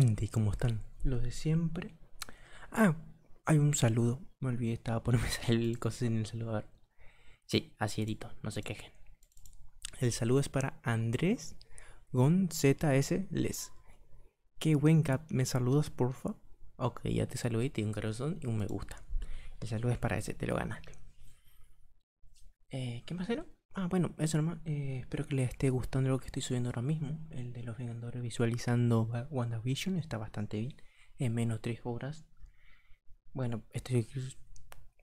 gente? ¿Cómo están? Los de siempre. Ah, hay un saludo. Me olvidé, estaba ponerme el cosas en el saludador Sí, así edito, no se quejen. El saludo es para Andrés ZS Les. Qué buen cap, ¿me saludas porfa? Ok, ya te saludé, te un corazón y un me gusta. El saludo es para ese, te lo ganaste. Eh, ¿Qué más era? Ah, bueno, eso nomás. Eh, espero que les esté gustando lo que estoy subiendo ahora mismo. El de los Vengadores visualizando WandaVision está bastante bien. En menos 3 horas. Bueno, estoy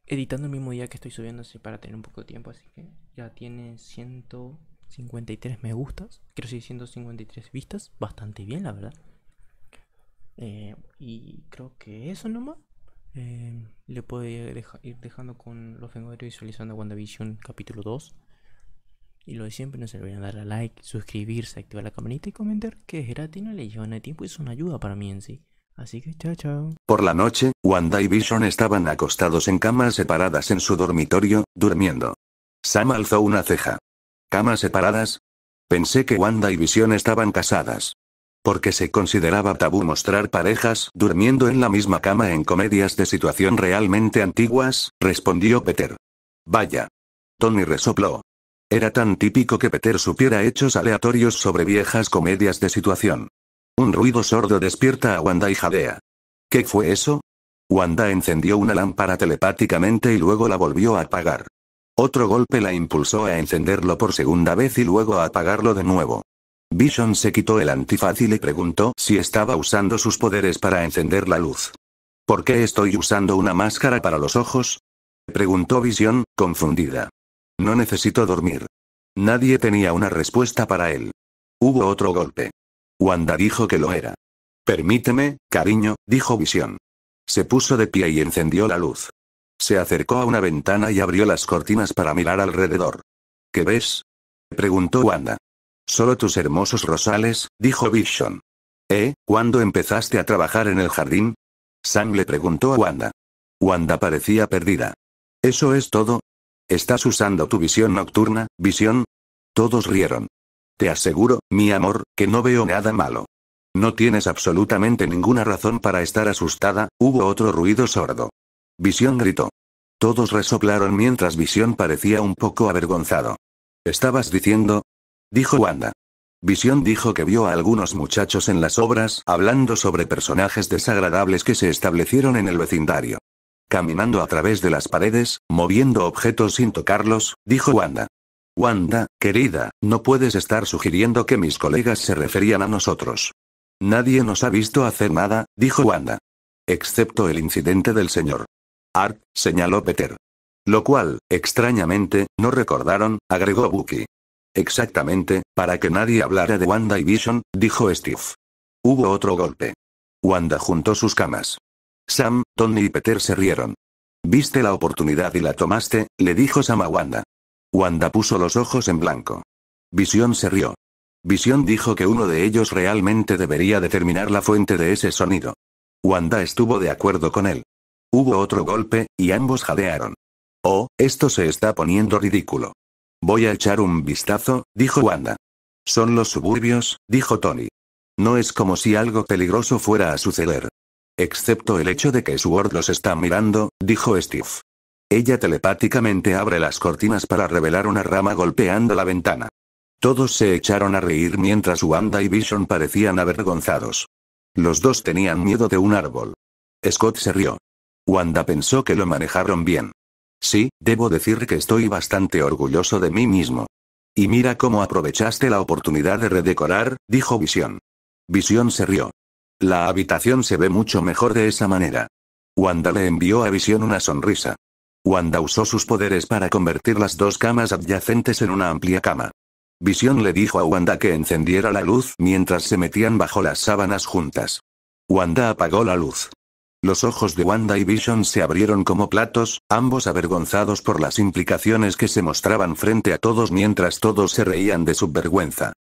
editando el mismo día que estoy subiendo así para tener un poco de tiempo. Así que ya tiene 153 me gustas. Creo que 153 vistas. Bastante bien, la verdad. Eh, y creo que eso nomás. Eh, le puedo ir, dejando con los Vengadores visualizando WandaVision capítulo 2. Y lo de siempre, no se olviden darle a like, suscribirse, activar la campanita y comentar que es le llevan el tiempo es una ayuda para mí en sí. Así que chao chao. Por la noche, Wanda y Vision estaban acostados en camas separadas en su dormitorio, durmiendo. Sam alzó una ceja. ¿Camas separadas? Pensé que Wanda y Vision estaban casadas. Porque se consideraba tabú mostrar parejas durmiendo en la misma cama en comedias de situación realmente antiguas, respondió Peter. Vaya. Tony resopló. Era tan típico que Peter supiera hechos aleatorios sobre viejas comedias de situación. Un ruido sordo despierta a Wanda y jadea. ¿Qué fue eso? Wanda encendió una lámpara telepáticamente y luego la volvió a apagar. Otro golpe la impulsó a encenderlo por segunda vez y luego a apagarlo de nuevo. Vision se quitó el antifaz y le preguntó si estaba usando sus poderes para encender la luz. ¿Por qué estoy usando una máscara para los ojos? preguntó Vision, confundida. No necesito dormir. Nadie tenía una respuesta para él. Hubo otro golpe. Wanda dijo que lo era. Permíteme, cariño, dijo Visión. Se puso de pie y encendió la luz. Se acercó a una ventana y abrió las cortinas para mirar alrededor. ¿Qué ves? preguntó Wanda. Solo tus hermosos rosales, dijo Vision. ¿Eh? ¿Cuándo empezaste a trabajar en el jardín? Sam le preguntó a Wanda. Wanda parecía perdida. ¿Eso es todo? ¿Estás usando tu visión nocturna, visión? Todos rieron. Te aseguro, mi amor, que no veo nada malo. No tienes absolutamente ninguna razón para estar asustada, hubo otro ruido sordo. Visión gritó. Todos resoplaron mientras Visión parecía un poco avergonzado. ¿Estabas diciendo? dijo Wanda. Visión dijo que vio a algunos muchachos en las obras hablando sobre personajes desagradables que se establecieron en el vecindario caminando a través de las paredes, moviendo objetos sin tocarlos, dijo Wanda. Wanda, querida, no puedes estar sugiriendo que mis colegas se referían a nosotros. Nadie nos ha visto hacer nada, dijo Wanda. Excepto el incidente del señor. Art, señaló Peter. Lo cual, extrañamente, no recordaron, agregó Bucky. Exactamente, para que nadie hablara de Wanda y Vision, dijo Steve. Hubo otro golpe. Wanda juntó sus camas. Sam, Tony y Peter se rieron. Viste la oportunidad y la tomaste, le dijo Sam a Wanda. Wanda puso los ojos en blanco. Visión se rió. Visión dijo que uno de ellos realmente debería determinar la fuente de ese sonido. Wanda estuvo de acuerdo con él. Hubo otro golpe, y ambos jadearon. Oh, esto se está poniendo ridículo. Voy a echar un vistazo, dijo Wanda. Son los suburbios, dijo Tony. No es como si algo peligroso fuera a suceder, Excepto el hecho de que Sword los está mirando, dijo Steve. Ella telepáticamente abre las cortinas para revelar una rama golpeando la ventana. Todos se echaron a reír mientras Wanda y Vision parecían avergonzados. Los dos tenían miedo de un árbol. Scott se rió. Wanda pensó que lo manejaron bien. Sí, debo decir que estoy bastante orgulloso de mí mismo. Y mira cómo aprovechaste la oportunidad de redecorar, dijo Vision. Vision se rió. La habitación se ve mucho mejor de esa manera. Wanda le envió a Vision una sonrisa. Wanda usó sus poderes para convertir las dos camas adyacentes en una amplia cama. Vision le dijo a Wanda que encendiera la luz mientras se metían bajo las sábanas juntas. Wanda apagó la luz. Los ojos de Wanda y Vision se abrieron como platos, ambos avergonzados por las implicaciones que se mostraban frente a todos mientras todos se reían de su vergüenza.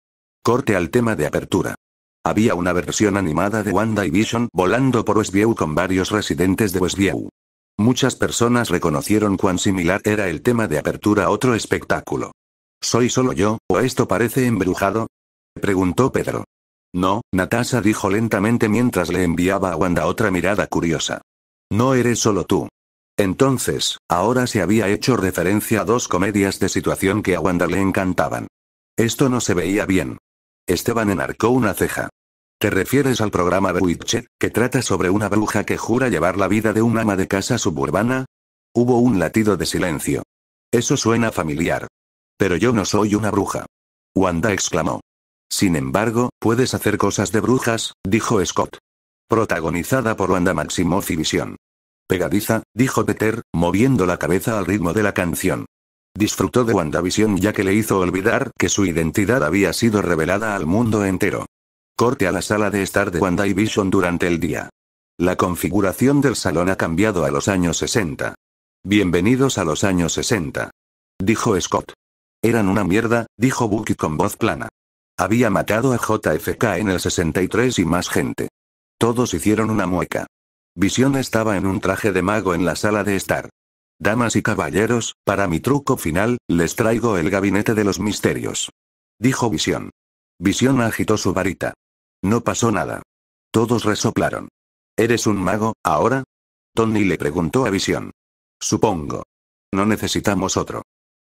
Corte al tema de apertura. Había una versión animada de Wanda y Vision volando por Westview con varios residentes de Westview. Muchas personas reconocieron cuán similar era el tema de apertura a otro espectáculo. ¿Soy solo yo, o esto parece embrujado? preguntó Pedro. No, Natasha dijo lentamente mientras le enviaba a Wanda otra mirada curiosa. No eres solo tú. Entonces, ahora se había hecho referencia a dos comedias de situación que a Wanda le encantaban. Esto no se veía bien. Esteban enarcó una ceja. ¿Te refieres al programa de que trata sobre una bruja que jura llevar la vida de un ama de casa suburbana? Hubo un latido de silencio. Eso suena familiar. Pero yo no soy una bruja. Wanda exclamó. Sin embargo, puedes hacer cosas de brujas, dijo Scott. Protagonizada por Wanda Maximoff y Pegadiza, dijo Peter, moviendo la cabeza al ritmo de la canción. Disfrutó de WandaVision ya que le hizo olvidar que su identidad había sido revelada al mundo entero. Corte a la sala de estar de WandaVision durante el día. La configuración del salón ha cambiado a los años 60. Bienvenidos a los años 60. Dijo Scott. Eran una mierda, dijo Bucky con voz plana. Había matado a JFK en el 63 y más gente. Todos hicieron una mueca. Vision estaba en un traje de mago en la sala de estar. Damas y caballeros, para mi truco final, les traigo el gabinete de los misterios. Dijo Visión. Visión agitó su varita. No pasó nada. Todos resoplaron. ¿Eres un mago, ahora? Tony le preguntó a Visión. Supongo. No necesitamos otro.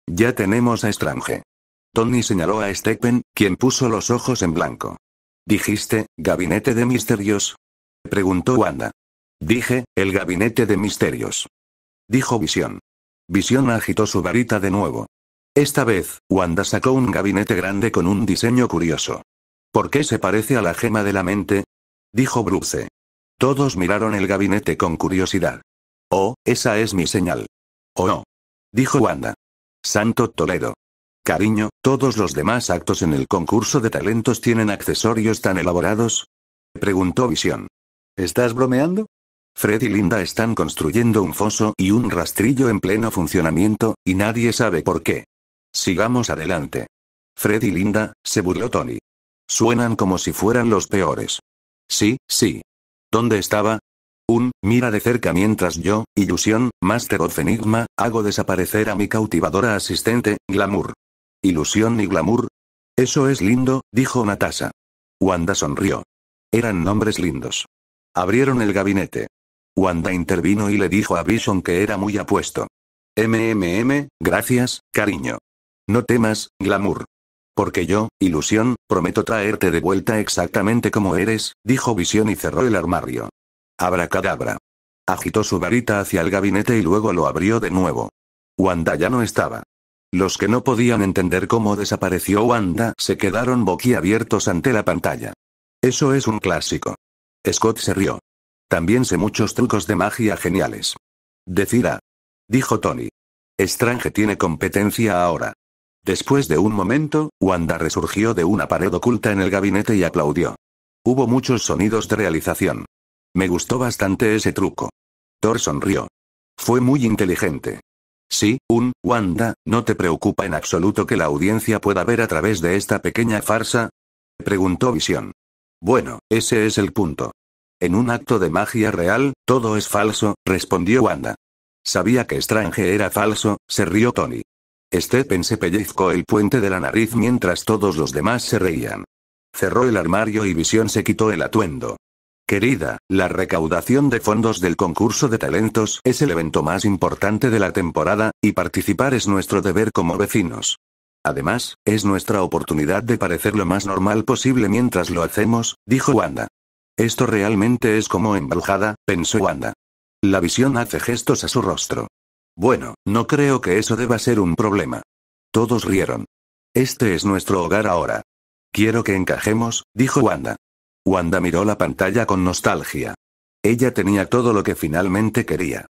Ya tenemos a Strange. Tony señaló a Steppen, quien puso los ojos en blanco. ¿Dijiste, gabinete de misterios? Preguntó Wanda. Dije, el gabinete de misterios dijo Visión. Visión agitó su varita de nuevo. Esta vez, Wanda sacó un gabinete grande con un diseño curioso. ¿Por qué se parece a la gema de la mente? dijo Bruce. Todos miraron el gabinete con curiosidad. Oh, esa es mi señal. Oh no. Dijo Wanda. Santo Toledo. Cariño, ¿todos los demás actos en el concurso de talentos tienen accesorios tan elaborados? Preguntó Visión. ¿Estás bromeando? Fred y Linda están construyendo un foso y un rastrillo en pleno funcionamiento, y nadie sabe por qué. Sigamos adelante. Fred y Linda, se burló Tony. Suenan como si fueran los peores. Sí, sí. ¿Dónde estaba? Un, mira de cerca mientras yo, Ilusión, Master of Enigma, hago desaparecer a mi cautivadora asistente, Glamour. ¿Ilusión y Glamour? Eso es lindo, dijo Natasha. Wanda sonrió. Eran nombres lindos. Abrieron el gabinete. Wanda intervino y le dijo a Vision que era muy apuesto. MMM, gracias, cariño. No temas, glamour. Porque yo, ilusión, prometo traerte de vuelta exactamente como eres, dijo Vision y cerró el armario. Abracadabra. Agitó su varita hacia el gabinete y luego lo abrió de nuevo. Wanda ya no estaba. Los que no podían entender cómo desapareció Wanda se quedaron boquiabiertos ante la pantalla. Eso es un clásico. Scott se rió. También sé muchos trucos de magia geniales. Decida. Dijo Tony. Strange tiene competencia ahora. Después de un momento, Wanda resurgió de una pared oculta en el gabinete y aplaudió. Hubo muchos sonidos de realización. Me gustó bastante ese truco. Thor sonrió. Fue muy inteligente. Sí, un, Wanda, ¿no te preocupa en absoluto que la audiencia pueda ver a través de esta pequeña farsa? Preguntó Visión. Bueno, ese es el punto. En un acto de magia real, todo es falso, respondió Wanda. Sabía que Strange era falso, se rió Tony. Stephen se pellizcó el puente de la nariz mientras todos los demás se reían. Cerró el armario y Visión se quitó el atuendo. Querida, la recaudación de fondos del concurso de talentos es el evento más importante de la temporada, y participar es nuestro deber como vecinos. Además, es nuestra oportunidad de parecer lo más normal posible mientras lo hacemos, dijo Wanda. Esto realmente es como embrujada, pensó Wanda. La visión hace gestos a su rostro. Bueno, no creo que eso deba ser un problema. Todos rieron. Este es nuestro hogar ahora. Quiero que encajemos, dijo Wanda. Wanda miró la pantalla con nostalgia. Ella tenía todo lo que finalmente quería.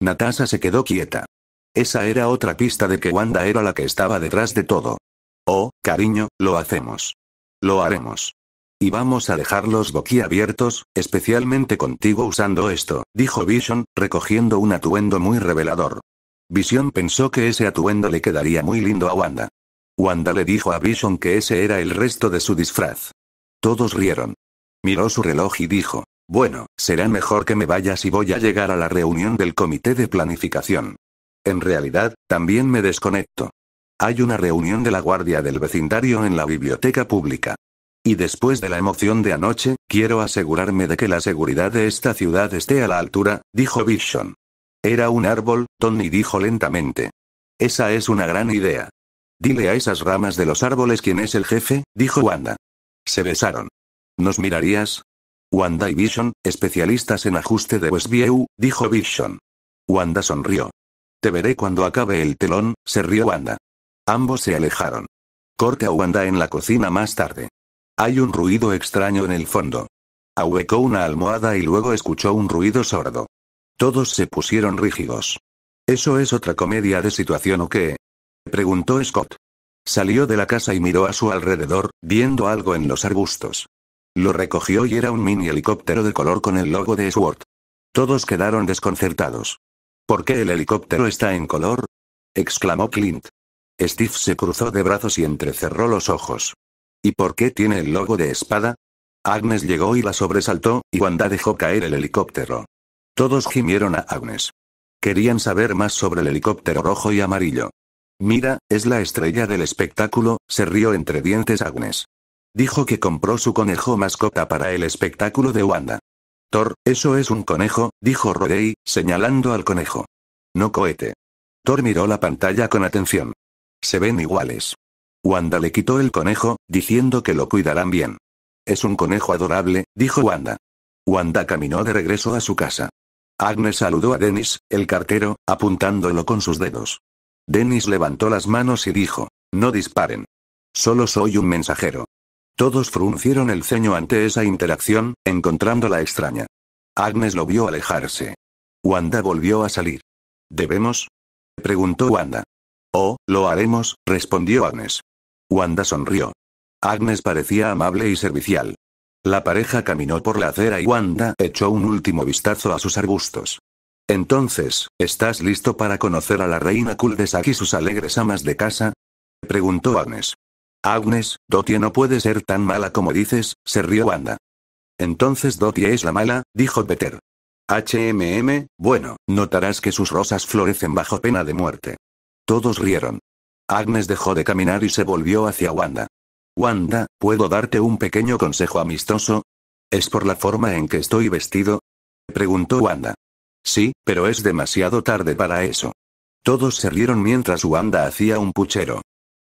Natasha se quedó quieta. Esa era otra pista de que Wanda era la que estaba detrás de todo. Oh, cariño, lo hacemos. Lo haremos. Y vamos a dejarlos boquiabiertos, especialmente contigo usando esto, dijo Vision, recogiendo un atuendo muy revelador. Vision pensó que ese atuendo le quedaría muy lindo a Wanda. Wanda le dijo a Vision que ese era el resto de su disfraz. Todos rieron. Miró su reloj y dijo, bueno, será mejor que me vaya si voy a llegar a la reunión del comité de planificación. En realidad, también me desconecto. Hay una reunión de la guardia del vecindario en la biblioteca pública. Y después de la emoción de anoche, quiero asegurarme de que la seguridad de esta ciudad esté a la altura, dijo Vision. Era un árbol, Tony dijo lentamente. Esa es una gran idea. Dile a esas ramas de los árboles quién es el jefe, dijo Wanda. Se besaron. ¿Nos mirarías? Wanda y Vision, especialistas en ajuste de Westview, dijo Vision. Wanda sonrió. Te veré cuando acabe el telón, se rió Wanda. Ambos se alejaron. Corte a Wanda en la cocina más tarde. Hay un ruido extraño en el fondo. Ahuecó una almohada y luego escuchó un ruido sordo. Todos se pusieron rígidos. ¿Eso es otra comedia de situación o qué? preguntó Scott. Salió de la casa y miró a su alrededor, viendo algo en los arbustos. Lo recogió y era un mini helicóptero de color con el logo de Sword. Todos quedaron desconcertados. ¿Por qué el helicóptero está en color? exclamó Clint. Steve se cruzó de brazos y entrecerró los ojos. ¿Y por qué tiene el logo de espada? Agnes llegó y la sobresaltó, y Wanda dejó caer el helicóptero. Todos gimieron a Agnes. Querían saber más sobre el helicóptero rojo y amarillo. Mira, es la estrella del espectáculo, se rió entre dientes Agnes. Dijo que compró su conejo mascota para el espectáculo de Wanda. Thor, eso es un conejo, dijo Rodey, señalando al conejo. No cohete. Thor miró la pantalla con atención. Se ven iguales. Wanda le quitó el conejo, diciendo que lo cuidarán bien. Es un conejo adorable, dijo Wanda. Wanda caminó de regreso a su casa. Agnes saludó a Dennis, el cartero, apuntándolo con sus dedos. Dennis levantó las manos y dijo, no disparen. Solo soy un mensajero. Todos fruncieron el ceño ante esa interacción, encontrándola extraña. Agnes lo vio alejarse. Wanda volvió a salir. ¿Debemos? preguntó Wanda. Oh, lo haremos, respondió Agnes. Wanda sonrió. Agnes parecía amable y servicial. La pareja caminó por la acera y Wanda echó un último vistazo a sus arbustos. Entonces, ¿estás listo para conocer a la reina Kuldesak y sus alegres amas de casa? preguntó Agnes. Agnes, Dotie no puede ser tan mala como dices, se rió Wanda. Entonces Dotie es la mala, dijo Peter. HMM, bueno, notarás que sus rosas florecen bajo pena de muerte. Todos rieron. Agnes dejó de caminar y se volvió hacia Wanda. Wanda, ¿puedo darte un pequeño consejo amistoso? ¿Es por la forma en que estoy vestido? Preguntó Wanda. Sí, pero es demasiado tarde para eso. Todos se rieron mientras Wanda hacía un puchero.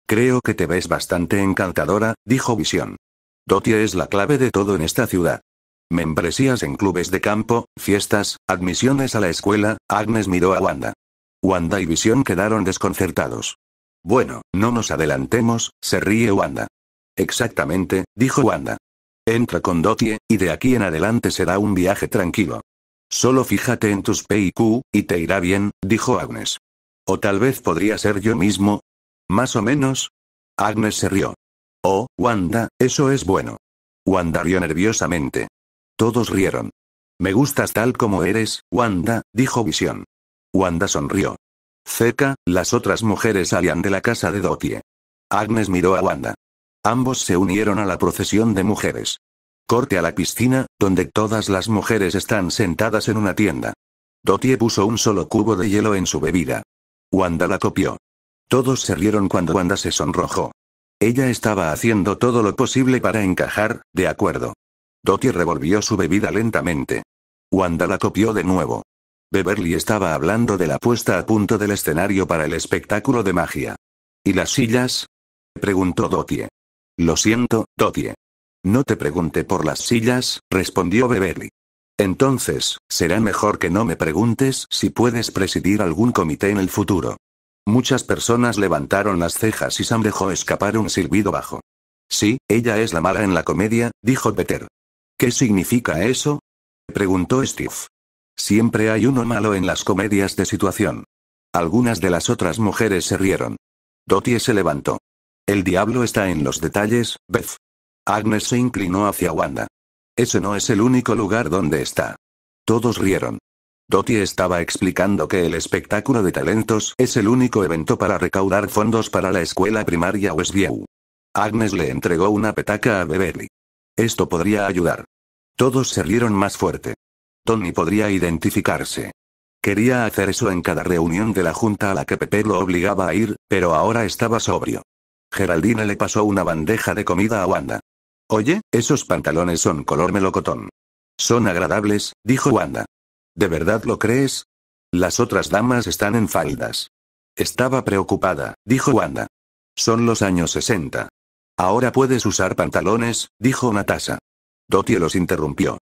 Creo que te ves bastante encantadora, dijo Visión. Dotia es la clave de todo en esta ciudad. Membresías en clubes de campo, fiestas, admisiones a la escuela, Agnes miró a Wanda. Wanda y Visión quedaron desconcertados. Bueno, no nos adelantemos, se ríe Wanda. Exactamente, dijo Wanda. Entra con Dotie, y de aquí en adelante será un viaje tranquilo. Solo fíjate en tus P y y te irá bien, dijo Agnes. O tal vez podría ser yo mismo. Más o menos. Agnes se rió. Oh, Wanda, eso es bueno. Wanda rió nerviosamente. Todos rieron. Me gustas tal como eres, Wanda, dijo Visión. Wanda sonrió. Cerca, las otras mujeres salían de la casa de Dotie. Agnes miró a Wanda. Ambos se unieron a la procesión de mujeres. Corte a la piscina, donde todas las mujeres están sentadas en una tienda. Dotie puso un solo cubo de hielo en su bebida. Wanda la copió. Todos se rieron cuando Wanda se sonrojó. Ella estaba haciendo todo lo posible para encajar, de acuerdo. Dotie revolvió su bebida lentamente. Wanda la copió de nuevo. Beverly estaba hablando de la puesta a punto del escenario para el espectáculo de magia. ¿Y las sillas? preguntó Dotie. Lo siento, Dotie. No te pregunte por las sillas, respondió Beverly. Entonces, será mejor que no me preguntes si puedes presidir algún comité en el futuro. Muchas personas levantaron las cejas y Sam dejó escapar un silbido bajo. Sí, ella es la mala en la comedia, dijo Peter. ¿Qué significa eso? preguntó Steve. Siempre hay uno malo en las comedias de situación. Algunas de las otras mujeres se rieron. Dottie se levantó. El diablo está en los detalles, Beth. Agnes se inclinó hacia Wanda. Ese no es el único lugar donde está. Todos rieron. Dottie estaba explicando que el espectáculo de talentos es el único evento para recaudar fondos para la escuela primaria Westview. Agnes le entregó una petaca a Beverly. Esto podría ayudar. Todos se rieron más fuerte. Tony podría identificarse. Quería hacer eso en cada reunión de la junta a la que Pepe lo obligaba a ir, pero ahora estaba sobrio. Geraldina le pasó una bandeja de comida a Wanda. Oye, esos pantalones son color melocotón. Son agradables, dijo Wanda. ¿De verdad lo crees? Las otras damas están en faldas. Estaba preocupada, dijo Wanda. Son los años 60. Ahora puedes usar pantalones, dijo Natasha. Dottie los interrumpió.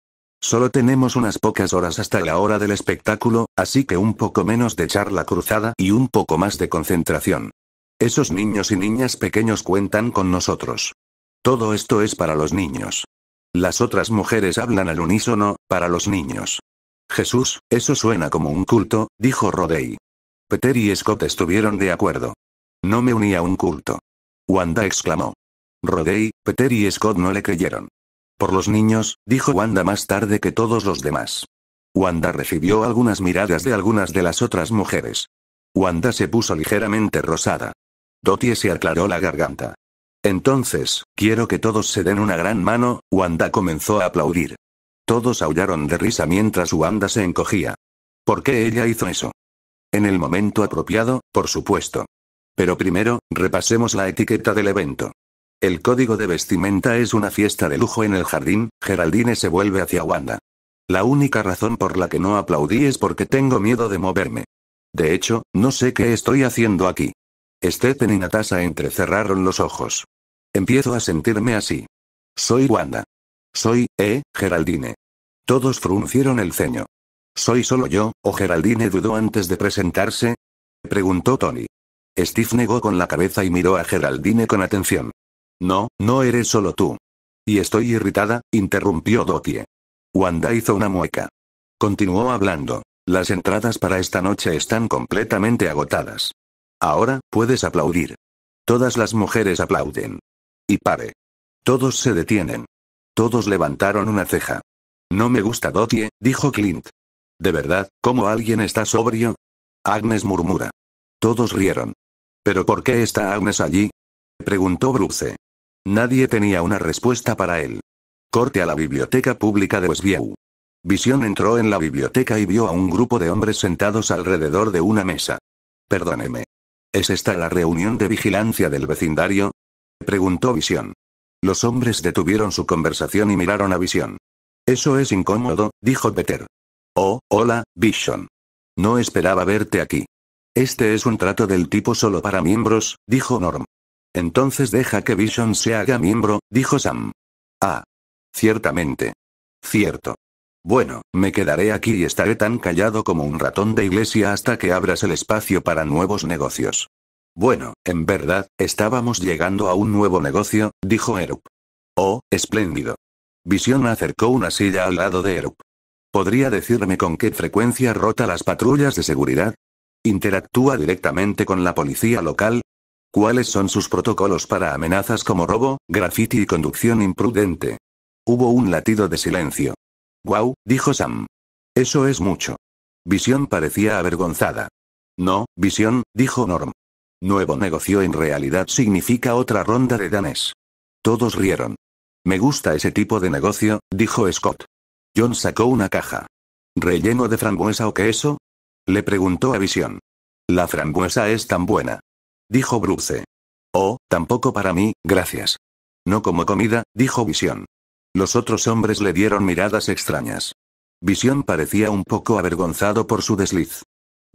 Solo tenemos unas pocas horas hasta la hora del espectáculo, así que un poco menos de charla cruzada y un poco más de concentración. Esos niños y niñas pequeños cuentan con nosotros. Todo esto es para los niños. Las otras mujeres hablan al unísono, para los niños. Jesús, eso suena como un culto, dijo Rodey. Peter y Scott estuvieron de acuerdo. No me uní a un culto. Wanda exclamó. Rodey, Peter y Scott no le creyeron. Por los niños, dijo Wanda más tarde que todos los demás. Wanda recibió algunas miradas de algunas de las otras mujeres. Wanda se puso ligeramente rosada. Dottie se aclaró la garganta. Entonces, quiero que todos se den una gran mano, Wanda comenzó a aplaudir. Todos aullaron de risa mientras Wanda se encogía. ¿Por qué ella hizo eso? En el momento apropiado, por supuesto. Pero primero, repasemos la etiqueta del evento. El código de vestimenta es una fiesta de lujo en el jardín, Geraldine se vuelve hacia Wanda. La única razón por la que no aplaudí es porque tengo miedo de moverme. De hecho, no sé qué estoy haciendo aquí. Stephen y Natasha entrecerraron los ojos. Empiezo a sentirme así. Soy Wanda. Soy, eh, Geraldine. Todos fruncieron el ceño. ¿Soy solo yo, o Geraldine dudó antes de presentarse? Preguntó Tony. Steve negó con la cabeza y miró a Geraldine con atención. No, no eres solo tú. Y estoy irritada, interrumpió Dotie. Wanda hizo una mueca. Continuó hablando. Las entradas para esta noche están completamente agotadas. Ahora, puedes aplaudir. Todas las mujeres aplauden. Y pare. Todos se detienen. Todos levantaron una ceja. No me gusta Dotie, dijo Clint. De verdad, ¿cómo alguien está sobrio? Agnes murmura. Todos rieron. ¿Pero por qué está Agnes allí? preguntó Bruce. Nadie tenía una respuesta para él. Corte a la biblioteca pública de Westview. Vision entró en la biblioteca y vio a un grupo de hombres sentados alrededor de una mesa. Perdóneme. ¿Es esta la reunión de vigilancia del vecindario? Preguntó Vision. Los hombres detuvieron su conversación y miraron a Vision. Eso es incómodo, dijo Peter. Oh, hola, Vision. No esperaba verte aquí. Este es un trato del tipo solo para miembros, dijo Norm. Entonces deja que Vision se haga miembro, dijo Sam. Ah. Ciertamente. Cierto. Bueno, me quedaré aquí y estaré tan callado como un ratón de iglesia hasta que abras el espacio para nuevos negocios. Bueno, en verdad, estábamos llegando a un nuevo negocio, dijo Erup. Oh, espléndido. Vision acercó una silla al lado de Erup. ¿Podría decirme con qué frecuencia rota las patrullas de seguridad? ¿Interactúa directamente con la policía local? ¿Cuáles son sus protocolos para amenazas como robo, graffiti y conducción imprudente? Hubo un latido de silencio. Guau, dijo Sam. Eso es mucho. Visión parecía avergonzada. No, visión, dijo Norm. Nuevo negocio en realidad significa otra ronda de danés. Todos rieron. Me gusta ese tipo de negocio, dijo Scott. John sacó una caja. ¿Relleno de frambuesa o eso? Le preguntó a Visión. La frambuesa es tan buena dijo Bruce. Oh, tampoco para mí, gracias. No como comida, dijo Visión. Los otros hombres le dieron miradas extrañas. Visión parecía un poco avergonzado por su desliz.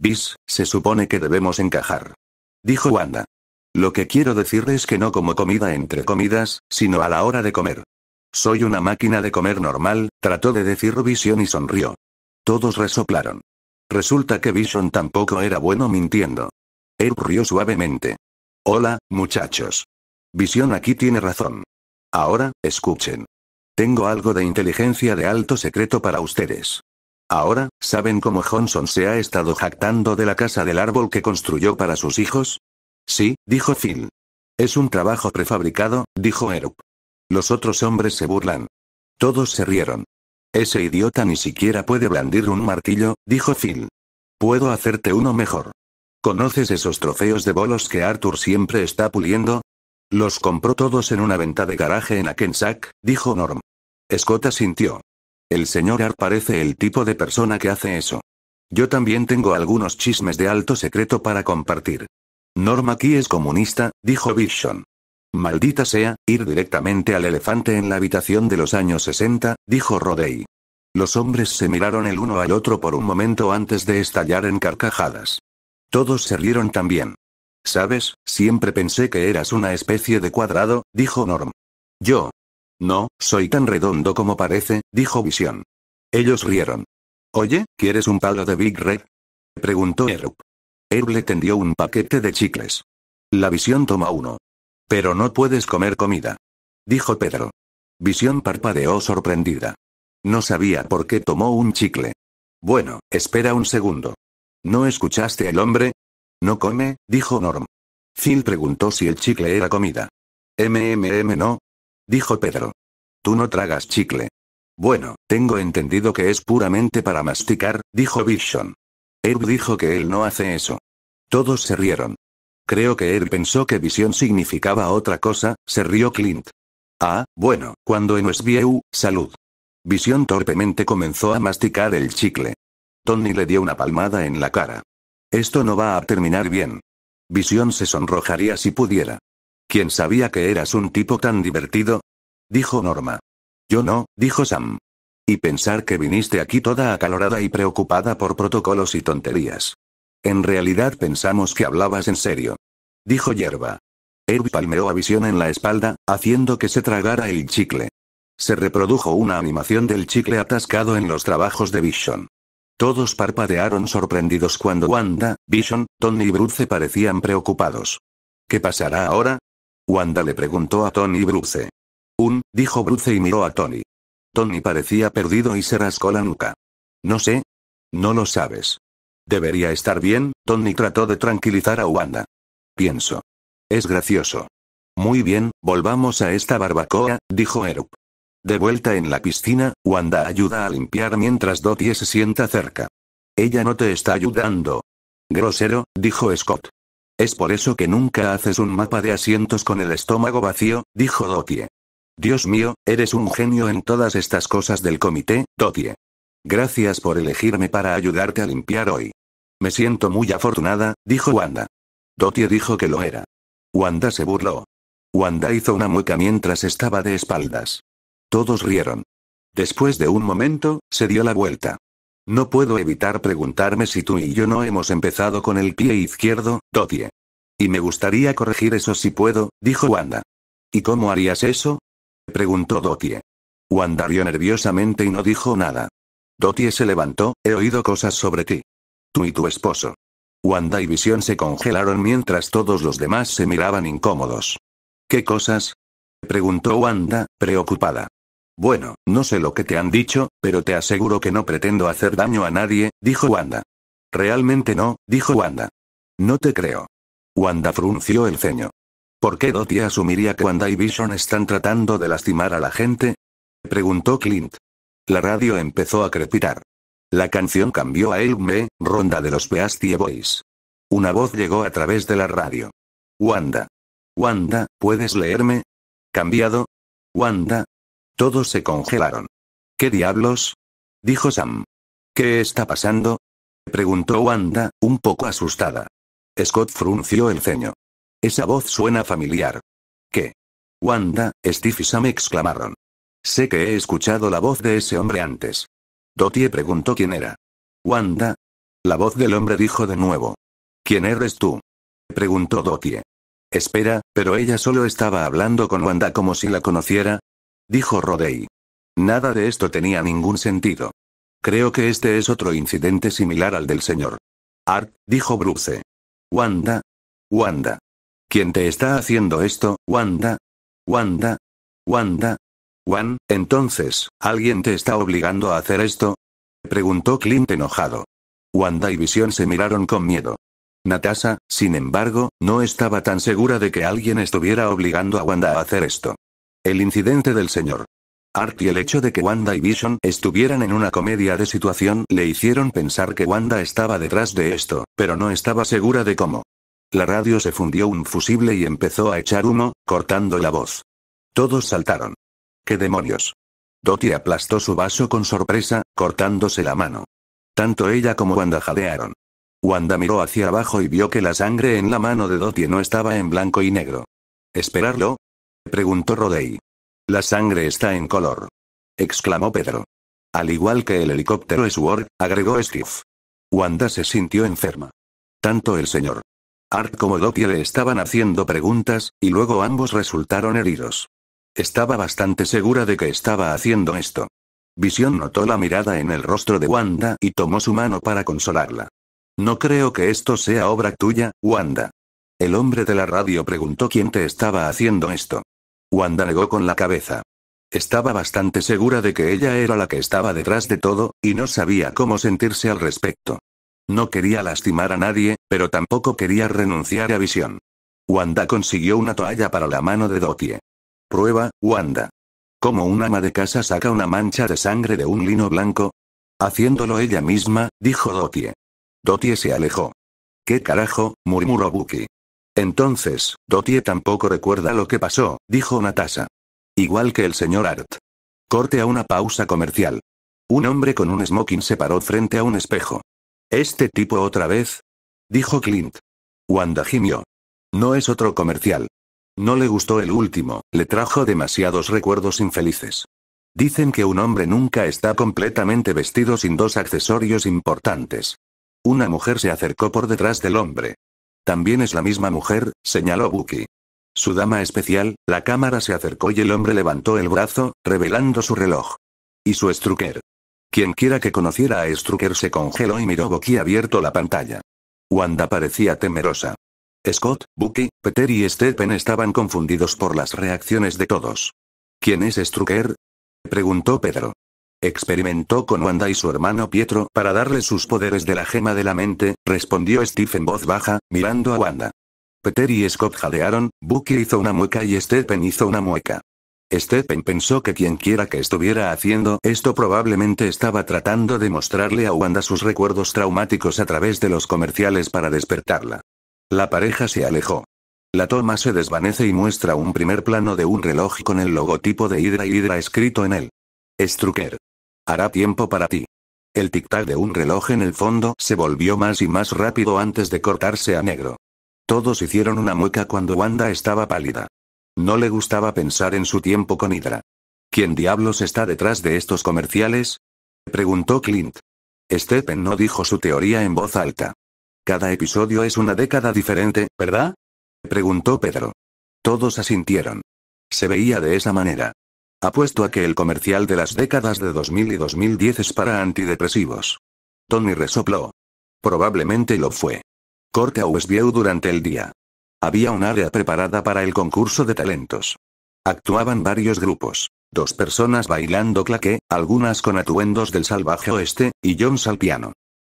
Vis, se supone que debemos encajar. Dijo Wanda. Lo que quiero decir es que no como comida entre comidas, sino a la hora de comer. Soy una máquina de comer normal, trató de decir Vision y sonrió. Todos resoplaron. Resulta que Vision tampoco era bueno mintiendo. Erup rió suavemente. Hola, muchachos. Visión aquí tiene razón. Ahora, escuchen. Tengo algo de inteligencia de alto secreto para ustedes. Ahora, ¿saben cómo Johnson se ha estado jactando de la casa del árbol que construyó para sus hijos? Sí, dijo Phil. Es un trabajo prefabricado, dijo Erup. Los otros hombres se burlan. Todos se rieron. Ese idiota ni siquiera puede blandir un martillo, dijo Phil. Puedo hacerte uno mejor. ¿Conoces esos trofeos de bolos que Arthur siempre está puliendo? Los compró todos en una venta de garaje en Akensack, dijo Norm. Scott asintió. El señor Art parece el tipo de persona que hace eso. Yo también tengo algunos chismes de alto secreto para compartir. Norm aquí es comunista, dijo Vision. Maldita sea, ir directamente al elefante en la habitación de los años 60, dijo Rodey. Los hombres se miraron el uno al otro por un momento antes de estallar en carcajadas. Todos se rieron también. Sabes, siempre pensé que eras una especie de cuadrado, dijo Norm. Yo. No, soy tan redondo como parece, dijo Visión. Ellos rieron. Oye, ¿quieres un palo de Big Red? preguntó Erup. Erup le tendió un paquete de chicles. La visión toma uno. Pero no puedes comer comida. Dijo Pedro. Visión parpadeó sorprendida. No sabía por qué tomó un chicle. Bueno, espera un segundo. ¿No escuchaste el hombre? No come, dijo Norm. Phil preguntó si el chicle era comida. MMM no. Dijo Pedro. Tú no tragas chicle. Bueno, tengo entendido que es puramente para masticar, dijo Vision. Herb dijo que él no hace eso. Todos se rieron. Creo que Herb pensó que visión significaba otra cosa, se rió Clint. Ah, bueno, cuando en Westview, salud. Visión torpemente comenzó a masticar el chicle. Tony le dio una palmada en la cara. Esto no va a terminar bien. Visión se sonrojaría si pudiera. ¿Quién sabía que eras un tipo tan divertido? Dijo Norma. Yo no, dijo Sam. Y pensar que viniste aquí toda acalorada y preocupada por protocolos y tonterías. En realidad pensamos que hablabas en serio. Dijo Yerba. Herb palmeó a Visión en la espalda, haciendo que se tragara el chicle. Se reprodujo una animación del chicle atascado en los trabajos de Vision. Todos parpadearon sorprendidos cuando Wanda, Vision, Tony y Bruce parecían preocupados. ¿Qué pasará ahora? Wanda le preguntó a Tony y Bruce. Un, dijo Bruce y miró a Tony. Tony parecía perdido y se rascó la nuca. No sé. No lo sabes. Debería estar bien, Tony trató de tranquilizar a Wanda. Pienso. Es gracioso. Muy bien, volvamos a esta barbacoa, dijo Erup. De vuelta en la piscina, Wanda ayuda a limpiar mientras dotie se sienta cerca. Ella no te está ayudando. Grosero, dijo Scott. Es por eso que nunca haces un mapa de asientos con el estómago vacío, dijo Dotie. Dios mío, eres un genio en todas estas cosas del comité, Dotie. Gracias por elegirme para ayudarte a limpiar hoy. Me siento muy afortunada, dijo Wanda. Dotie dijo que lo era. Wanda se burló. Wanda hizo una mueca mientras estaba de espaldas. Todos rieron. Después de un momento, se dio la vuelta. No puedo evitar preguntarme si tú y yo no hemos empezado con el pie izquierdo, Dotie. Y me gustaría corregir eso si puedo, dijo Wanda. ¿Y cómo harías eso? preguntó Dotie. Wanda rió nerviosamente y no dijo nada. Dotie se levantó, he oído cosas sobre ti. Tú y tu esposo. Wanda y Visión se congelaron mientras todos los demás se miraban incómodos. ¿Qué cosas? preguntó Wanda, preocupada. Bueno, no sé lo que te han dicho, pero te aseguro que no pretendo hacer daño a nadie, dijo Wanda. Realmente no, dijo Wanda. No te creo. Wanda frunció el ceño. ¿Por qué Dottie asumiría que Wanda y Vision están tratando de lastimar a la gente? preguntó Clint. La radio empezó a crepitar. La canción cambió a Help Me, ronda de los Beastie Boys. Una voz llegó a través de la radio. Wanda. Wanda, ¿puedes leerme? Cambiado. Wanda, todos se congelaron. ¿Qué diablos? dijo Sam. ¿Qué está pasando? preguntó Wanda, un poco asustada. Scott frunció el ceño. Esa voz suena familiar. ¿Qué? Wanda, Steve y Sam exclamaron. Sé que he escuchado la voz de ese hombre antes. Dotie preguntó quién era. Wanda. La voz del hombre dijo de nuevo. ¿Quién eres tú? preguntó Dotie. Espera, pero ella solo estaba hablando con Wanda como si la conociera, dijo Rodey. Nada de esto tenía ningún sentido. Creo que este es otro incidente similar al del señor. Art, dijo Bruce. Wanda. Wanda. ¿Quién te está haciendo esto, Wanda? Wanda. Wanda. Wan, entonces, ¿alguien te está obligando a hacer esto? Preguntó Clint enojado. Wanda y Visión se miraron con miedo. Natasha, sin embargo, no estaba tan segura de que alguien estuviera obligando a Wanda a hacer esto. El incidente del señor. Art y el hecho de que Wanda y Vision estuvieran en una comedia de situación le hicieron pensar que Wanda estaba detrás de esto, pero no estaba segura de cómo. La radio se fundió un fusible y empezó a echar humo, cortando la voz. Todos saltaron. ¿Qué demonios? Dottie aplastó su vaso con sorpresa, cortándose la mano. Tanto ella como Wanda jadearon. Wanda miró hacia abajo y vio que la sangre en la mano de Dottie no estaba en blanco y negro. Esperarlo, preguntó Rodey. La sangre está en color. exclamó Pedro. Al igual que el helicóptero Sword, agregó Steve. Wanda se sintió enferma. Tanto el señor Art como Doki le estaban haciendo preguntas, y luego ambos resultaron heridos. Estaba bastante segura de que estaba haciendo esto. Visión notó la mirada en el rostro de Wanda y tomó su mano para consolarla. No creo que esto sea obra tuya, Wanda. El hombre de la radio preguntó quién te estaba haciendo esto. Wanda negó con la cabeza. Estaba bastante segura de que ella era la que estaba detrás de todo, y no sabía cómo sentirse al respecto. No quería lastimar a nadie, pero tampoco quería renunciar a visión. Wanda consiguió una toalla para la mano de Dotie. Prueba, Wanda. ¿Cómo un ama de casa saca una mancha de sangre de un lino blanco? Haciéndolo ella misma, dijo Dotie. Dotie se alejó. ¿Qué carajo? murmuró Buki? Entonces, Dotie tampoco recuerda lo que pasó, dijo Natasha. Igual que el señor Art. Corte a una pausa comercial. Un hombre con un smoking se paró frente a un espejo. ¿Este tipo otra vez? Dijo Clint. Wanda gimió. No es otro comercial. No le gustó el último, le trajo demasiados recuerdos infelices. Dicen que un hombre nunca está completamente vestido sin dos accesorios importantes. Una mujer se acercó por detrás del hombre, también es la misma mujer, señaló Bucky. Su dama especial, la cámara se acercó y el hombre levantó el brazo, revelando su reloj. Y su Strucker. Quienquiera que conociera a Strucker se congeló y miró abierto la pantalla. Wanda parecía temerosa. Scott, Bucky, Peter y Stephen estaban confundidos por las reacciones de todos. ¿Quién es Strucker? preguntó Pedro. Experimentó con Wanda y su hermano Pietro para darle sus poderes de la gema de la mente, respondió Steve en voz baja, mirando a Wanda. Peter y Scott jadearon, Bucky hizo una mueca y Stephen hizo una mueca. Stephen pensó que quienquiera que estuviera haciendo esto probablemente estaba tratando de mostrarle a Wanda sus recuerdos traumáticos a través de los comerciales para despertarla. La pareja se alejó. La toma se desvanece y muestra un primer plano de un reloj con el logotipo de Hydra y Hydra escrito en él. Strucker. Hará tiempo para ti. El tic-tac de un reloj en el fondo se volvió más y más rápido antes de cortarse a negro. Todos hicieron una mueca cuando Wanda estaba pálida. No le gustaba pensar en su tiempo con Hydra. ¿Quién diablos está detrás de estos comerciales? preguntó Clint. Stephen no dijo su teoría en voz alta. Cada episodio es una década diferente, ¿verdad? preguntó Pedro. Todos asintieron. Se veía de esa manera. Apuesto a que el comercial de las décadas de 2000 y 2010 es para antidepresivos. Tony resopló. Probablemente lo fue. Corte a Westview durante el día. Había un área preparada para el concurso de talentos. Actuaban varios grupos. Dos personas bailando claqué, algunas con atuendos del salvaje oeste, y John al piano.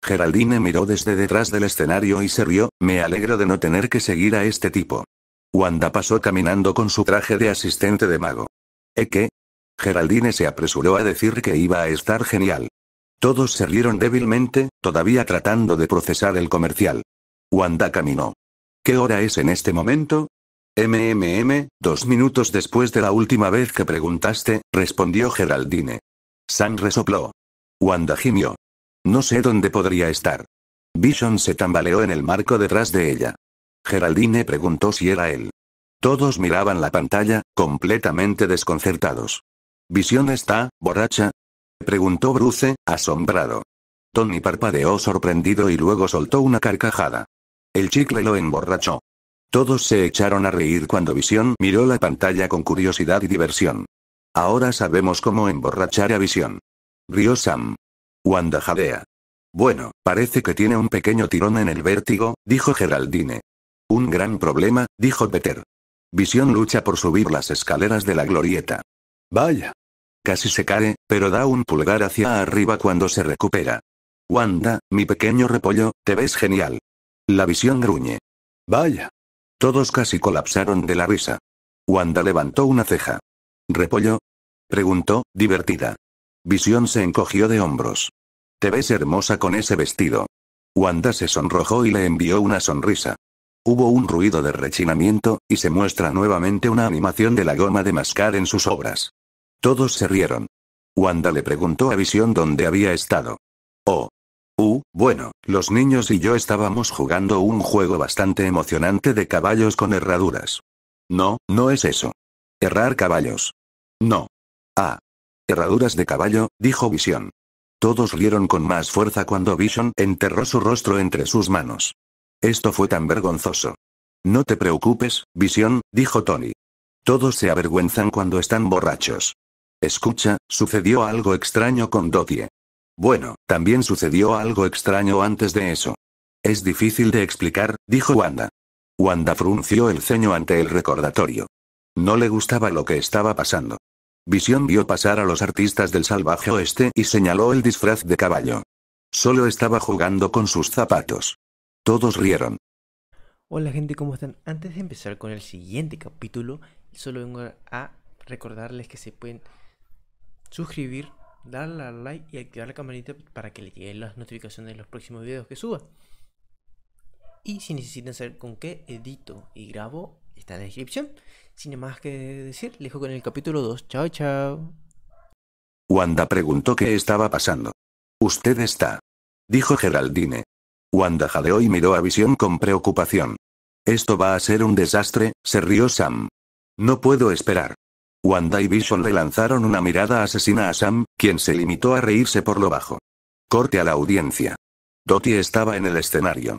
Geraldine miró desde detrás del escenario y se rió, me alegro de no tener que seguir a este tipo. Wanda pasó caminando con su traje de asistente de mago. ¿Eh qué? Geraldine se apresuró a decir que iba a estar genial. Todos se rieron débilmente, todavía tratando de procesar el comercial. Wanda caminó. ¿Qué hora es en este momento? MMM, dos minutos después de la última vez que preguntaste, respondió Geraldine. San resopló. Wanda gimió. No sé dónde podría estar. Vision se tambaleó en el marco detrás de ella. Geraldine preguntó si era él. Todos miraban la pantalla, completamente desconcertados. ¿Visión está, borracha? Preguntó Bruce, asombrado. Tony parpadeó sorprendido y luego soltó una carcajada. El chicle lo emborrachó. Todos se echaron a reír cuando Visión miró la pantalla con curiosidad y diversión. Ahora sabemos cómo emborrachar a Visión. Rió Sam. Wanda jadea. Bueno, parece que tiene un pequeño tirón en el vértigo, dijo Geraldine. Un gran problema, dijo Peter. Visión lucha por subir las escaleras de la glorieta. Vaya. Casi se cae, pero da un pulgar hacia arriba cuando se recupera. Wanda, mi pequeño repollo, te ves genial. La visión gruñe. Vaya. Todos casi colapsaron de la risa. Wanda levantó una ceja. ¿Repollo? Preguntó, divertida. Visión se encogió de hombros. Te ves hermosa con ese vestido. Wanda se sonrojó y le envió una sonrisa. Hubo un ruido de rechinamiento, y se muestra nuevamente una animación de la goma de mascar en sus obras. Todos se rieron. Wanda le preguntó a Vision dónde había estado. Oh. Uh, bueno, los niños y yo estábamos jugando un juego bastante emocionante de caballos con herraduras. No, no es eso. Errar caballos. No. Ah. Herraduras de caballo, dijo Vision. Todos rieron con más fuerza cuando Vision enterró su rostro entre sus manos. Esto fue tan vergonzoso. No te preocupes, visión, dijo Tony. Todos se avergüenzan cuando están borrachos. Escucha, sucedió algo extraño con Dotie. Bueno, también sucedió algo extraño antes de eso. Es difícil de explicar, dijo Wanda. Wanda frunció el ceño ante el recordatorio. No le gustaba lo que estaba pasando. Visión vio pasar a los artistas del salvaje oeste y señaló el disfraz de caballo. Solo estaba jugando con sus zapatos. Todos rieron. Hola gente, ¿cómo están? Antes de empezar con el siguiente capítulo, solo vengo a recordarles que se pueden suscribir, darle al like y activar la campanita para que les lleguen las notificaciones de los próximos videos que suba. Y si necesitan saber con qué edito y grabo, está en la descripción. Sin más que decir, les dejo con el capítulo 2. Chao, chao. Wanda preguntó qué estaba pasando. Usted está. Dijo Geraldine. Wanda jadeó y miró a Vision con preocupación. Esto va a ser un desastre, se rió Sam. No puedo esperar. Wanda y Vision le lanzaron una mirada asesina a Sam, quien se limitó a reírse por lo bajo. Corte a la audiencia. Dottie estaba en el escenario.